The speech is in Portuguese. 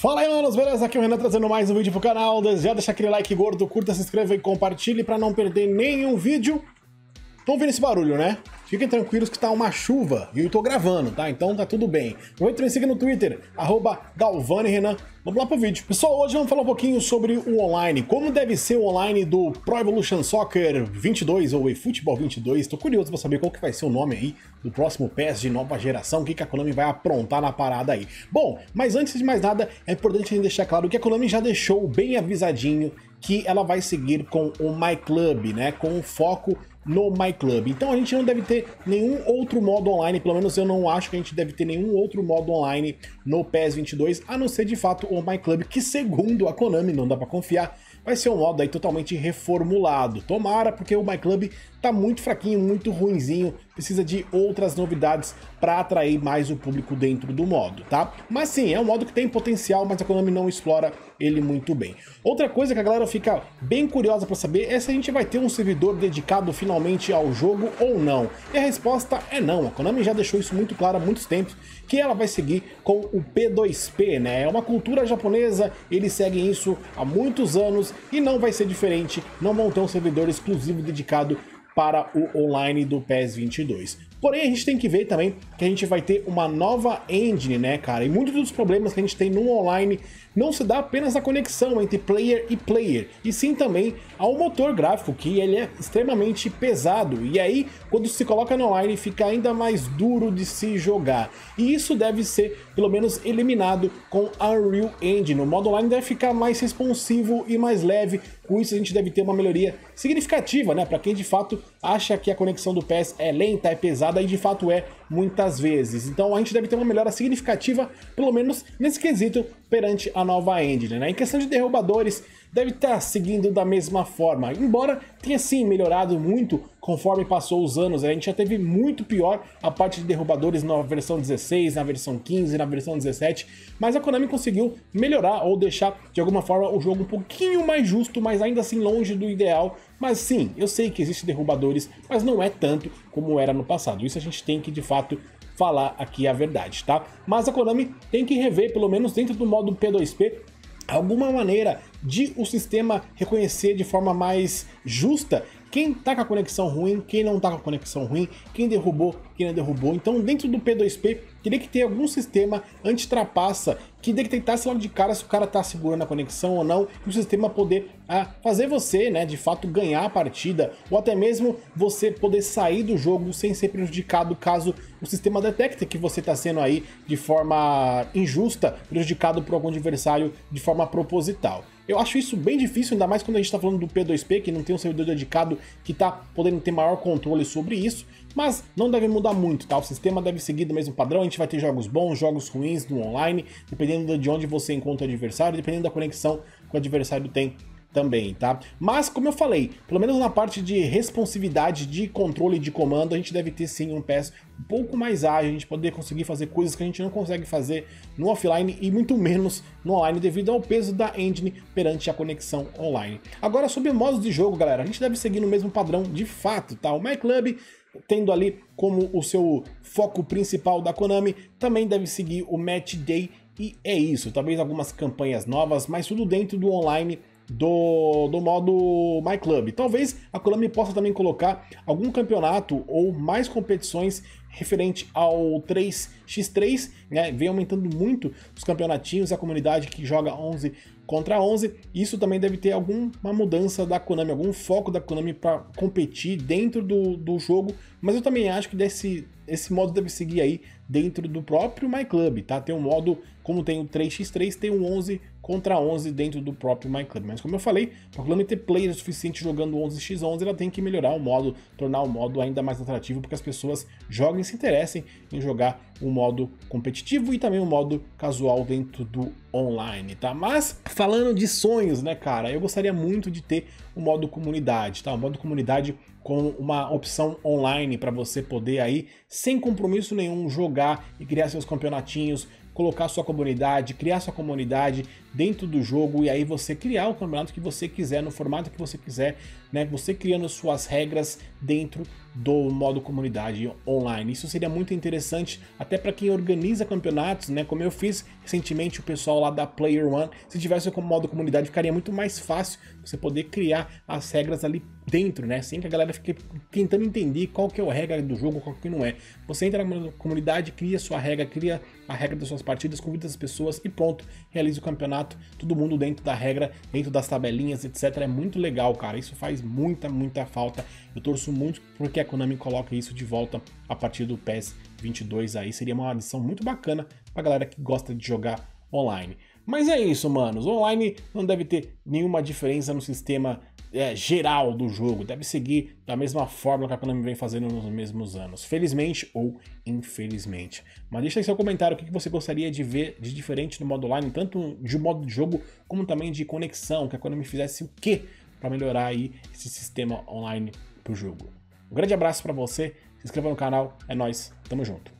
Fala aí, manos, beleza? Aqui é o Renan trazendo mais um vídeo pro canal. Já deixa aquele like gordo, curta, se inscreva e compartilhe pra não perder nenhum vídeo. Tô ouvindo esse barulho, né? Fiquem tranquilos que tá uma chuva e eu tô gravando, tá? Então tá tudo bem. Aproveita e me siga no Twitter, arroba Renan. Vamos lá pro vídeo. Pessoal, hoje vamos falar um pouquinho sobre o online, como deve ser o online do Pro Evolution Soccer 22 ou eFootball 22. Tô curioso pra saber qual que vai ser o nome aí do próximo PES de nova geração, o que, que a Konami vai aprontar na parada aí. Bom, mas antes de mais nada, é importante deixar claro que a Konami já deixou bem avisadinho que ela vai seguir com o My Club, né, com foco no My Club. Então a gente não deve ter nenhum outro modo online, pelo menos eu não acho que a gente deve ter nenhum outro modo online no PES 22, a não ser de fato o My Club, que segundo a Konami, não dá para confiar, vai ser um modo aí totalmente reformulado. Tomara, porque o My Club tá muito fraquinho, muito ruinzinho, precisa de outras novidades para atrair mais o público dentro do modo, tá? Mas sim, é um modo que tem potencial, mas a Konami não explora ele muito bem. Outra coisa que a galera fica bem curiosa para saber é se a gente vai ter um servidor dedicado finalmente ao jogo ou não. E a resposta é não. A Konami já deixou isso muito claro há muitos tempos que ela vai seguir com o P2P, né? É uma cultura japonesa, eles seguem isso há muitos anos e não vai ser diferente. Não vão ter um servidor exclusivo dedicado para o online do PES 22. Porém, a gente tem que ver também que a gente vai ter uma nova engine, né, cara? E muitos dos problemas que a gente tem no online não se dá apenas à conexão entre player e player, e sim também ao motor gráfico, que ele é extremamente pesado. E aí, quando se coloca no online, fica ainda mais duro de se jogar. E isso deve ser, pelo menos, eliminado com Unreal Engine. O modo online deve ficar mais responsivo e mais leve, com isso a gente deve ter uma melhoria significativa, né? Para quem de fato acha que a conexão do PES é lenta, é pesada e de fato é muitas vezes. Então a gente deve ter uma melhora significativa, pelo menos nesse quesito, perante a nova engine, né? Em questão de derrubadores, deve estar seguindo da mesma forma, embora tenha sim melhorado muito conforme passou os anos. A gente já teve muito pior a parte de derrubadores na versão 16, na versão 15, na versão 17, mas a Konami conseguiu melhorar ou deixar de alguma forma o jogo um pouquinho mais justo, mas ainda assim longe do ideal. Mas sim, eu sei que existem derrubadores, mas não é tanto como era no passado. Isso a gente tem que de fato falar aqui a verdade, tá? Mas a Konami tem que rever, pelo menos dentro do modo P2P, alguma maneira de o sistema reconhecer de forma mais justa quem tá com a conexão ruim, quem não tá com a conexão ruim, quem derrubou, quem não derrubou. Então, dentro do P2P, teria que ter algum sistema antitrapaça que detectasse tá logo de cara se o cara tá segurando a conexão ou não, e o sistema poder ah, fazer você, né, de fato ganhar a partida, ou até mesmo você poder sair do jogo sem ser prejudicado caso o sistema detecte que você está sendo aí de forma injusta, prejudicado por algum adversário de forma proposital. Eu acho isso bem difícil, ainda mais quando a gente está falando do P2P, que não tem um servidor dedicado que está podendo ter maior controle sobre isso. Mas não deve mudar muito, tá? O sistema deve seguir do mesmo padrão, a gente vai ter jogos bons, jogos ruins no online, dependendo de onde você encontra o adversário, dependendo da conexão que o adversário tem também, tá? Mas, como eu falei, pelo menos na parte de responsividade, de controle de comando, a gente deve ter sim um PES um pouco mais ágil, a gente poder conseguir fazer coisas que a gente não consegue fazer no offline e muito menos no online devido ao peso da engine perante a conexão online. Agora, sobre modos de jogo, galera, a gente deve seguir no mesmo padrão de fato, tá? O MyClub tendo ali como o seu foco principal da Konami, também deve seguir o Match Day e é isso. Talvez algumas campanhas novas, mas tudo dentro do online do, do modo My Club. Talvez a Konami possa também colocar algum campeonato ou mais competições referente ao 3x3, né? Vem aumentando muito os campeonatinhos, a comunidade que joga 11 contra 11. Isso também deve ter alguma mudança da Konami, algum foco da Konami para competir dentro do, do jogo. Mas eu também acho que desse esse modo deve seguir aí dentro do próprio MyClub, tá? Tem um modo, como tem o 3x3, tem um 11 contra 11 dentro do próprio MyClub. Mas como eu falei, para a clube ter players suficiente jogando 11x11, ela tem que melhorar o modo, tornar o modo ainda mais atrativo, porque as pessoas joguem e se interessem em jogar o um modo competitivo e também o um modo casual dentro do online, tá? Mas falando de sonhos, né, cara? Eu gostaria muito de ter o um modo comunidade, tá? O modo comunidade com uma opção online para você poder aí, sem compromisso nenhum, jogar e criar seus campeonatinhos, colocar sua comunidade, criar sua comunidade, dentro do jogo e aí você criar o campeonato que você quiser, no formato que você quiser, né? Você criando suas regras dentro do modo comunidade online. Isso seria muito interessante até para quem organiza campeonatos, né? Como eu fiz recentemente o pessoal lá da Player One, se tivesse o modo comunidade ficaria muito mais fácil você poder criar as regras ali dentro, né? Sem que a galera fique tentando entender qual que é a regra do jogo, qual que não é. Você entra na comunidade, cria sua regra, cria a regra das suas partidas, convida as pessoas e pronto, realiza o campeonato campeonato, todo mundo dentro da regra, dentro das tabelinhas, etc. É muito legal, cara. Isso faz muita, muita falta. Eu torço muito porque a Konami coloca isso de volta a partir do PES 22 aí. Seria uma adição muito bacana pra galera que gosta de jogar online. Mas é isso, manos. Online não deve ter nenhuma diferença no sistema é, geral do jogo, deve seguir da mesma fórmula que a Konami vem fazendo nos mesmos anos, felizmente ou infelizmente. Mas deixa aí seu comentário o que você gostaria de ver de diferente no modo online, tanto de modo de jogo como também de conexão, que a Konami fizesse o quê para melhorar aí esse sistema online pro jogo. Um grande abraço para você, se inscreva no canal, é nós, tamo junto.